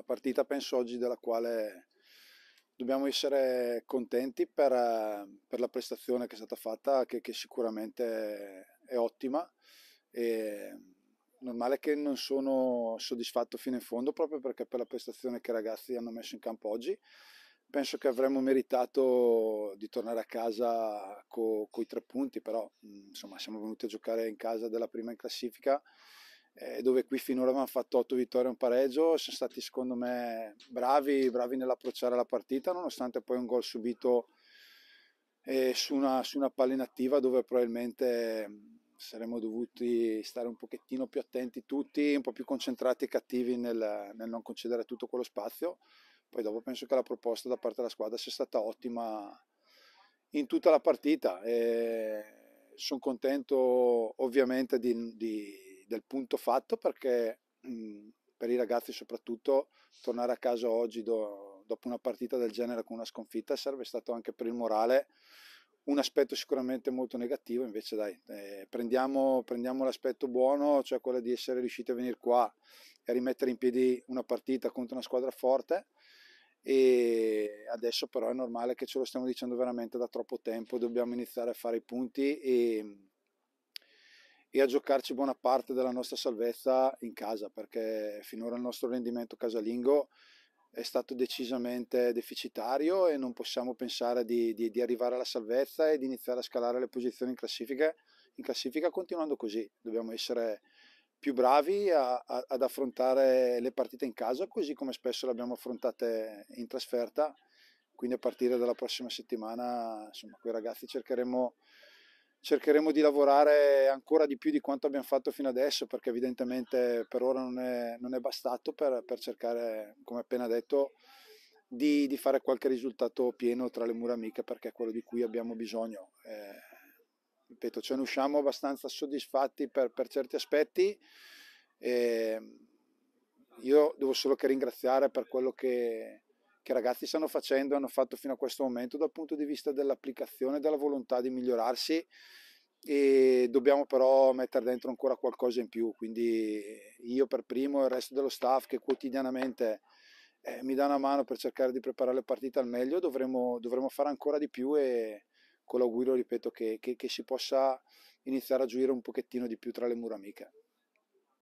una partita penso oggi della quale dobbiamo essere contenti per, eh, per la prestazione che è stata fatta, che, che sicuramente è ottima. E normale che non sono soddisfatto fino in fondo proprio perché per la prestazione che i ragazzi hanno messo in campo oggi penso che avremmo meritato di tornare a casa con i tre punti però mm, insomma siamo venuti a giocare in casa della prima in classifica eh, dove qui finora avevamo fatto 8 vittorie e un pareggio, sono stati secondo me bravi, bravi nell'approcciare la partita, nonostante poi un gol subito eh, su, una, su una palla inattiva dove probabilmente mm, saremmo dovuti stare un pochettino più attenti tutti, un po' più concentrati e cattivi nel, nel non concedere tutto quello spazio. Poi dopo penso che la proposta da parte della squadra sia stata ottima in tutta la partita. Eh, sono contento ovviamente di, di del punto fatto perché mh, mhmm, per i ragazzi soprattutto tornare a casa oggi do, dopo una partita del genere con una sconfitta serve stato anche per il morale un aspetto sicuramente molto negativo, invece dai, eh, prendiamo, prendiamo l'aspetto buono, cioè quello di essere riusciti a venire qua e rimettere in piedi una partita contro una squadra forte e adesso però è normale che ce lo stiamo dicendo veramente da troppo tempo, dobbiamo iniziare a fare i punti e mhmm, e a giocarci buona parte della nostra salvezza in casa, perché finora il nostro rendimento casalingo è stato decisamente deficitario e non possiamo pensare di, di, di arrivare alla salvezza e di iniziare a scalare le posizioni in classifica, in classifica continuando così. Dobbiamo essere più bravi a, a, ad affrontare le partite in casa, così come spesso le abbiamo affrontate in trasferta. Quindi a partire dalla prossima settimana, insomma, con i ragazzi cercheremo cercheremo di lavorare ancora di più di quanto abbiamo fatto fino adesso perché evidentemente per ora non è, non è bastato per, per, cercare, come appena detto, di, di, fare qualche risultato pieno tra le mura amiche perché è quello di cui abbiamo bisogno. Eh, ripeto, ce ne usciamo abbastanza soddisfatti per, per certi aspetti. Eh, io devo solo che ringraziare per quello che, che i ragazzi stanno facendo e hanno fatto fino a questo momento dal punto di vista dell'applicazione, e della volontà di migliorarsi e dobbiamo però mettere dentro ancora qualcosa in più, quindi eh, io per primo e il resto dello staff che quotidianamente eh, mi dà una mano per cercare di preparare le partite al meglio, dovremo, dovremo fare ancora di più e con l'augurio, ripeto, che, che, che si possa iniziare a gioire un pochettino di più tra le mura amiche.